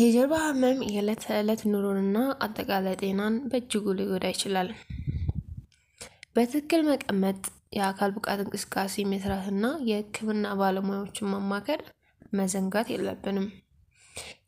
የጀርባ ህመም የዕለት ተዕለት ኑሮንና አጠቃላይ ጤናን በእጅጉ ሊጎዳ ይችላል። በትክክል መቀመጥ፣ የአካል ብቃት እንቅስቃሴ መስራትና የህክምና ባለሙያዎችን ማማከር መዘንጋት የለብንም።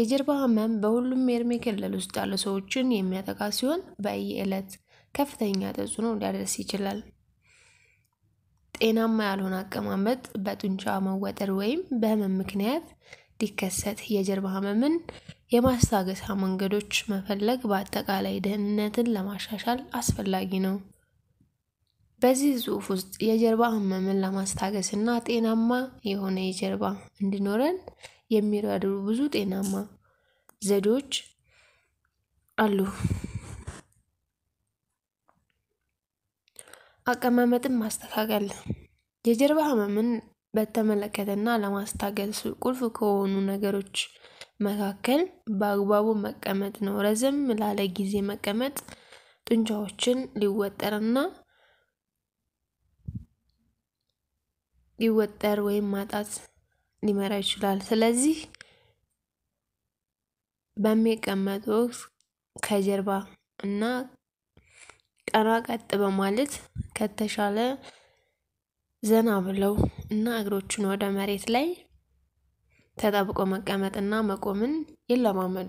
የጀርባ ህመም በሁሉም የእድሜ ክልል ውስጥ ያሉ ሰዎችን የሚያጠቃ ሲሆን በየዕለት ከፍተኛ ተጽዕኖ ሊያደርስ ይችላል። ጤናማ ያልሆነ አቀማመጥ በጡንቻ መወጠር ወይም በህመም ምክንያት ሊከሰት የጀርባ ህመምን የማስታገሻ መንገዶች መፈለግ በአጠቃላይ ደህንነትን ለማሻሻል አስፈላጊ ነው። በዚህ ጽሑፍ ውስጥ የጀርባ ህመምን ለማስታገስ እና ጤናማ የሆነ የጀርባ እንዲኖረን የሚረዱ ብዙ ጤናማ ዘዴዎች አሉ። አቀማመጥን ማስተካከል የጀርባ ህመምን በተመለከተና ለማስታገል ቁልፍ ከሆኑ ነገሮች መካከል በአግባቡ መቀመጥ ነው። ረዘም ላለ ጊዜ መቀመጥ ጡንቻዎችን ሊወጠርና ሊወጠር ወይም ማጣት ሊመራ ይችላል። ስለዚህ በሚቀመጡ ወቅት ከጀርባ እና ቀና ቀጥ በማለት ከተሻለ ዘና ብለው እና እግሮቹን ወደ መሬት ላይ ተጣብቆ መቀመጥና መቆምን ይለማመዱ።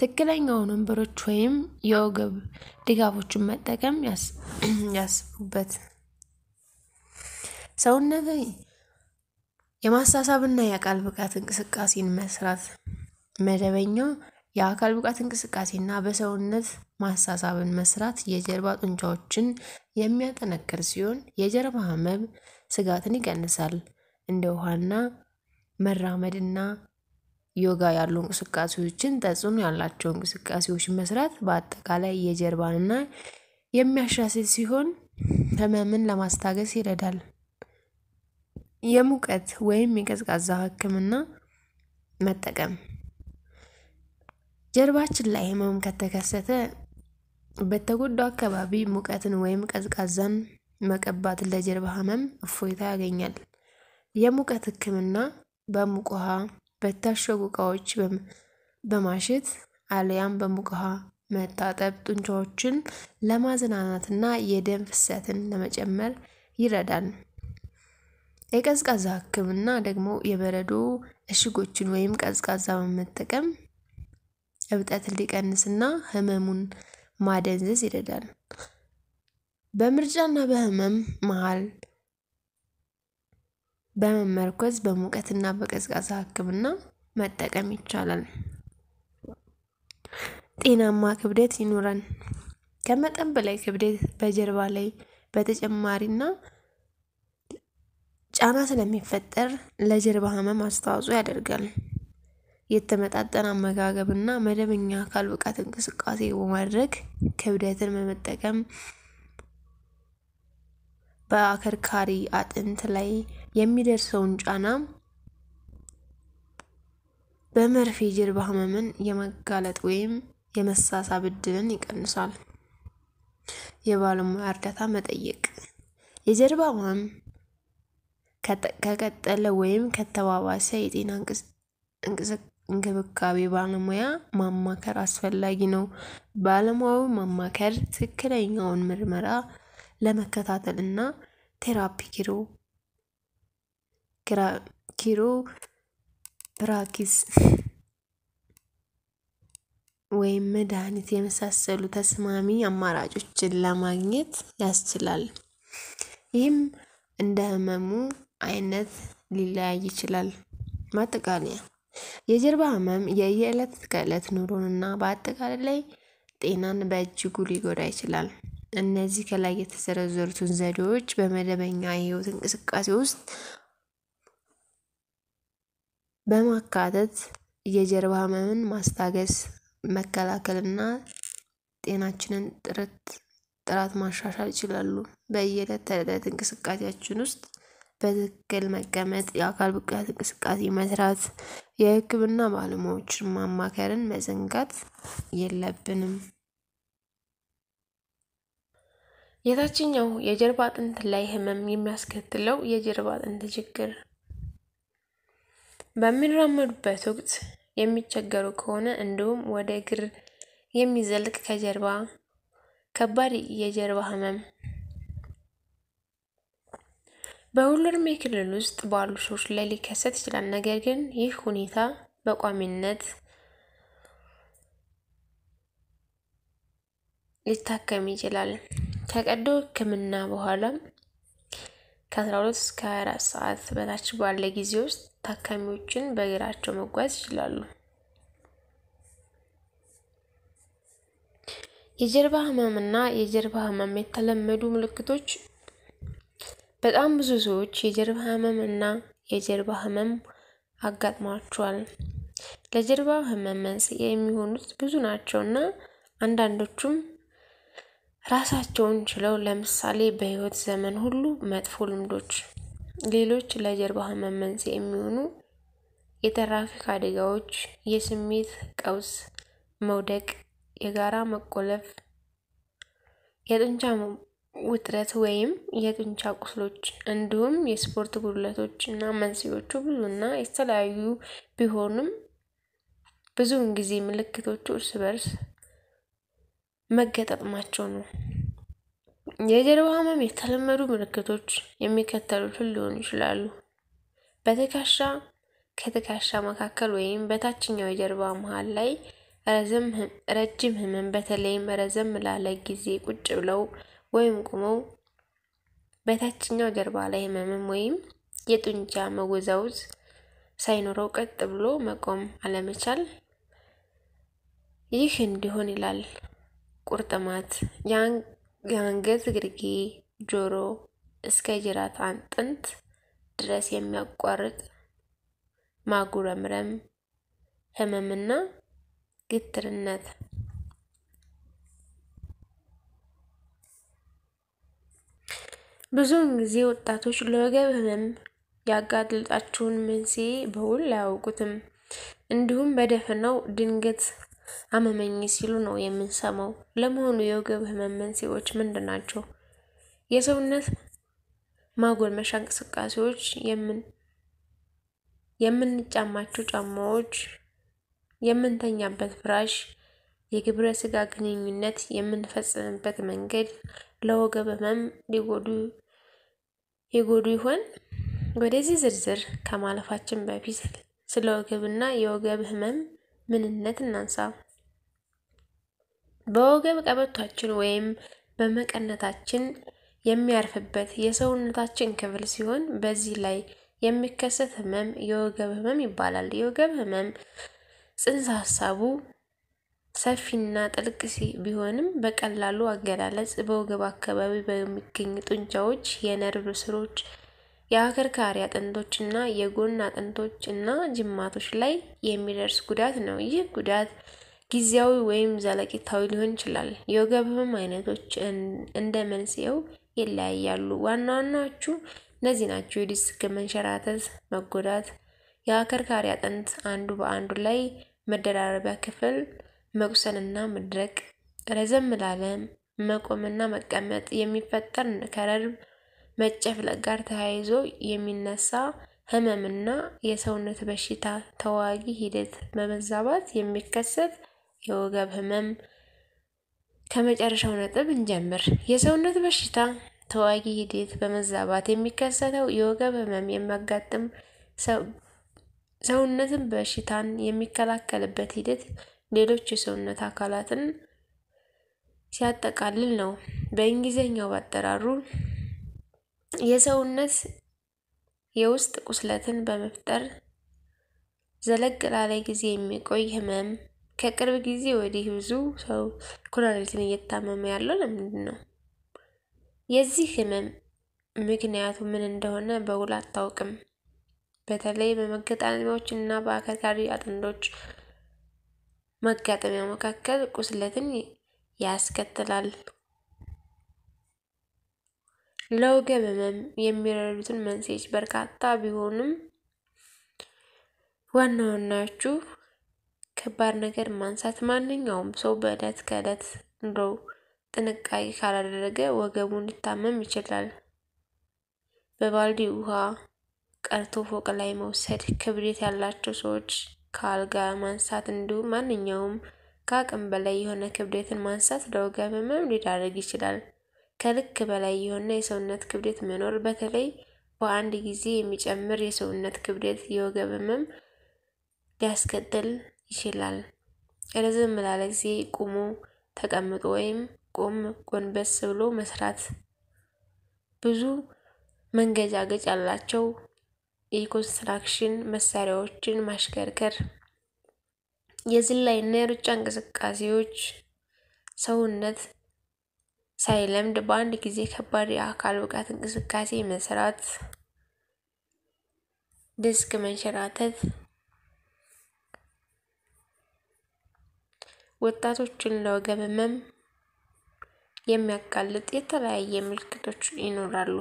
ትክክለኛውን ወንበሮች ወይም የወገብ ድጋፎችን መጠቀም ያስቡበት። ሰውነት የማሳሳብና የአካል ብቃት እንቅስቃሴን መስራት መደበኛው የአካል ብቃት እንቅስቃሴና በሰውነት ማሳሳብን መስራት የጀርባ ጡንቻዎችን የሚያጠነክር ሲሆን የጀርባ ህመም ስጋትን ይቀንሳል። እንደ ውሃና መራመድና ዮጋ ያሉ እንቅስቃሴዎችን ተጽዕኖ ያላቸው እንቅስቃሴዎች መስራት በአጠቃላይ የጀርባንና የሚያሻስል ሲሆን ህመምን ለማስታገስ ይረዳል። የሙቀት ወይም የቀዝቃዛ ህክምና መጠቀም ጀርባችን ላይ ህመም ከተከሰተ በተጎዳው አካባቢ ሙቀትን ወይም ቀዝቃዛን መቀባት ለጀርባ ህመም እፎይታ ያገኛል። የሙቀት ህክምና በሙቅ ውሃ በታሸጉ እቃዎች በማሸት አልያም በሙቅ ውሃ መታጠብ ጡንቻዎችን ለማዝናናትና የደም ፍሰትን ለመጨመር ይረዳል። የቀዝቃዛ ህክምና ደግሞ የበረዶ እሽጎችን ወይም ቀዝቃዛ በመጠቀም እብጠት እንዲቀንስና ህመሙን ማደንዘዝ ይረዳል። በምርጫና በህመም መሃል በመመርኮዝ በሙቀትና በቀዝቃዛ ህክምና መጠቀም ይቻላል። ጤናማ ክብደት ይኑረን። ከመጠን በላይ ክብደት በጀርባ ላይ በተጨማሪና ጫና ስለሚፈጠር ለጀርባ ህመም አስተዋጽኦ ያደርጋል። የተመጣጠነ አመጋገብ እና መደበኛ አካል ብቃት እንቅስቃሴ በማድረግ ክብደትን በመጠቀም በአከርካሪ አጥንት ላይ የሚደርሰውን ጫና በመርፌ ጀርባ ህመምን የመጋለጥ ወይም የመሳሳብ እድልን ይቀንሳል። የባለሙያ እርዳታ መጠየቅ የጀርባ ህመም ከቀጠለ ወይም ከተባባሰ የጤና እንክብካቤ ባለሙያ ማማከር አስፈላጊ ነው። ባለሙያው ማማከር ትክክለኛውን ምርመራ ለመከታተል እና ቴራፒ ኪሮ ፕራክቲስ ወይም መድኃኒት የመሳሰሉ ተስማሚ አማራጮችን ለማግኘት ያስችላል። ይህም እንደ ህመሙ አይነት ሊለያይ ይችላል። ማጠቃለያ የጀርባ ህመም የየዕለት ከዕለት ኑሮንና በአጠቃላይ ላይ ጤናን በእጅጉ ሊጎዳ ይችላል። እነዚህ ከላይ የተዘረዘሩትን ዘዴዎች በመደበኛ የህይወት እንቅስቃሴ ውስጥ በማካተት የጀርባ ህመምን ማስታገስ፣ መከላከልና ጤናችንን ጥረት ጥራት ማሻሻል ይችላሉ። በየዕለት ተዕለት እንቅስቃሴያችን ውስጥ በትክክል መቀመጥ፣ የአካል ብቃት እንቅስቃሴ መስራት፣ የሕክምና ባለሙያዎችን ማማከርን መዘንጋት የለብንም። የታችኛው የጀርባ አጥንት ላይ ህመም የሚያስከትለው የጀርባ አጥንት ችግር በሚራመዱበት ወቅት የሚቸገሩ ከሆነ እንዲሁም ወደ እግር የሚዘልቅ ከጀርባ ከባድ የጀርባ ህመም በሁሉም የክልል ውስጥ ባሉ ሰዎች ላይ ሊከሰት ይችላል። ነገር ግን ይህ ሁኔታ በቋሚነት ሊታከም ይችላል። ከቀዶ ሕክምና በኋላም ከ12 እስከ 24 ሰዓት በታች ባለ ጊዜ ውስጥ ታካሚዎችን በእግራቸው መጓዝ ይችላሉ። የጀርባ ህመምና እና የጀርባ ህመም የተለመዱ ምልክቶች በጣም ብዙ ሰዎች የጀርባ ህመም እና የጀርባ ህመም አጋጥሟቸዋል። ለጀርባ ህመም መንስኤ የሚሆኑት ብዙ ናቸው እና አንዳንዶቹም ራሳቸውን ችለው ለምሳሌ በህይወት ዘመን ሁሉ መጥፎ ልምዶች፣ ሌሎች ለጀርባ ህመም መንስኤ የሚሆኑ የትራፊክ አደጋዎች፣ የስሜት ቀውስ፣ መውደቅ፣ የጋራ መቆለፍ፣ የጡንቻ ውጥረት ወይም የጡንቻ ቁስሎች እንዲሁም የስፖርት ጉድለቶች እና መንስኤዎቹ ብዙና የተለያዩ ቢሆኑም ብዙውን ጊዜ ምልክቶቹ እርስ በርስ መገጣጠማቸው ነው። የጀርባ ህመም የተለመዱ ምልክቶች የሚከተሉትን ሊሆኑ ይችላሉ። በትከሻ ከትከሻ መካከል ወይም በታችኛው የጀርባ መሃል ላይ ረጅም ህመም፣ በተለይም ረዘም ላለ ጊዜ ቁጭ ብለው ወይም ቁመው በታችኛው ጀርባ ላይ ህመም ወይም የጡንቻ መወዛወዝ ሳይኖረው ቀጥ ብሎ መቆም አለመቻል። ይህ እንዲሆን ይላል ቁርጥማት፣ የአንገት ግርጌ፣ ጆሮ እስከ ጅራት አጥንት ድረስ የሚያቋርጥ ማጉረምረም ህመምና ግትርነት ብዙውን ጊዜ ወጣቶች ለወገብ ህመም ያጋለጣቸውን መንስኤ በውል አያውቁትም። እንዲሁም በደፈናው ድንገት አመመኝ ሲሉ ነው የምንሰማው። ለመሆኑ የወገብ ህመም መንስኤዎች ምንድን ናቸው? የሰውነት ማጎልመሻ እንቅስቃሴዎች፣ የምንጫማቸው ጫማዎች፣ የምንተኛበት ፍራሽ፣ የግብረ ስጋ ግንኙነት የምንፈጽምበት መንገድ ለወገብ ህመም ይጎዱ ይሆን? ወደዚህ ዝርዝር ከማለፋችን በፊት ስለ ወገብና የወገብ ህመም ምንነት እናንሳ። በወገብ ቀበቷችን ወይም በመቀነታችን የሚያርፍበት የሰውነታችን ክፍል ሲሆን በዚህ ላይ የሚከሰት ህመም የወገብ ህመም ይባላል። የወገብ ህመም ጽንሰ ሀሳቡ ሰፊና ጥልቅ ቢሆንም በቀላሉ አገላለጽ በወገብ አካባቢ በሚገኙ ጡንቻዎች፣ የነርቭ ስሮች፣ የአከርካሪ አጥንቶች እና የጎን አጥንቶች እና ጅማቶች ላይ የሚደርስ ጉዳት ነው። ይህ ጉዳት ጊዜያዊ ወይም ዘለቂታዊ ሊሆን ይችላል። የወገብ ህመም አይነቶች እንደ መንስኤው ይለያያሉ። ዋና ዋናዎቹ እነዚህ ናቸው፦ የዲስክ መንሸራተት መጎዳት፣ የአከርካሪ አጥንት አንዱ በአንዱ ላይ መደራረቢያ ክፍል መቁሰልና መድረቅ፣ ረዘም ላለም መቆምና መቀመጥ የሚፈጠር ከረር መጨፍለቅ ጋር ተያይዞ የሚነሳ ህመምና የሰውነት በሽታ ተዋጊ ሂደት በመዛባት የሚከሰት የወገብ ህመም። ከመጨረሻው ነጥብ እንጀምር። የሰውነት በሽታ ተዋጊ ሂደት በመዛባት የሚከሰተው የወገብ ህመም የሚያጋጥም ሰውነትን በሽታን የሚከላከልበት ሂደት ሌሎች የሰውነት አካላትን ሲያጠቃልል ነው። በእንግሊዝኛው ባጠራሩ የሰውነት የውስጥ ቁስለትን በመፍጠር ዘለቅ ላለ ጊዜ የሚቆይ ህመም። ከቅርብ ጊዜ ወዲህ ብዙ ሰው ኩላሊትን እየታመመ ያለው ለምንድን ነው? የዚህ ህመም ምክንያቱ ምን እንደሆነ በውል አታውቅም። በተለይ በመገጣጠሚያዎች እና በአከርካሪ አጥንቶች መጋጠሚያ መካከል ቁስለትን ያስከትላል። ለወገብ ህመም የሚረዱትን መንስኤዎች በርካታ ቢሆኑም ዋና ዋናዎቹ ከባድ ነገር ማንሳት፣ ማንኛውም ሰው በዕለት ከዕለት እንደው ጥንቃቄ ካላደረገ ወገቡን ሊታመም ይችላል። በባልዲ ውሃ ቀርቶ ፎቅ ላይ መውሰድ፣ ክብደት ያላቸው ሰዎች ከአልጋ ማንሳት እንዲሁም ማንኛውም ከአቅም በላይ የሆነ ክብደትን ማንሳት ለወገብ ህመም ሊዳርግ ይችላል። ከልክ በላይ የሆነ የሰውነት ክብደት መኖር በተለይ በአንድ ጊዜ የሚጨምር የሰውነት ክብደት የወገብ ህመም ሊያስከትል ይችላል። ረዘም ላለ ጊዜ ቁሞ ተቀምጦ ወይም ቆም ጎንበስ ብሎ መስራት ብዙ መንገጃገጭ ያላቸው የኮንስትራክሽን መሳሪያዎችን ማሽከርከር፣ የዝላይና የሩጫ እንቅስቃሴዎች ሰውነት ሳይለምድ በአንድ ጊዜ ከባድ የአካል ብቃት እንቅስቃሴ መስራት፣ ዲስክ መንሸራተት ወጣቶችን ለወገብ ህመም የሚያጋልጥ የተለያየ ምልክቶች ይኖራሉ።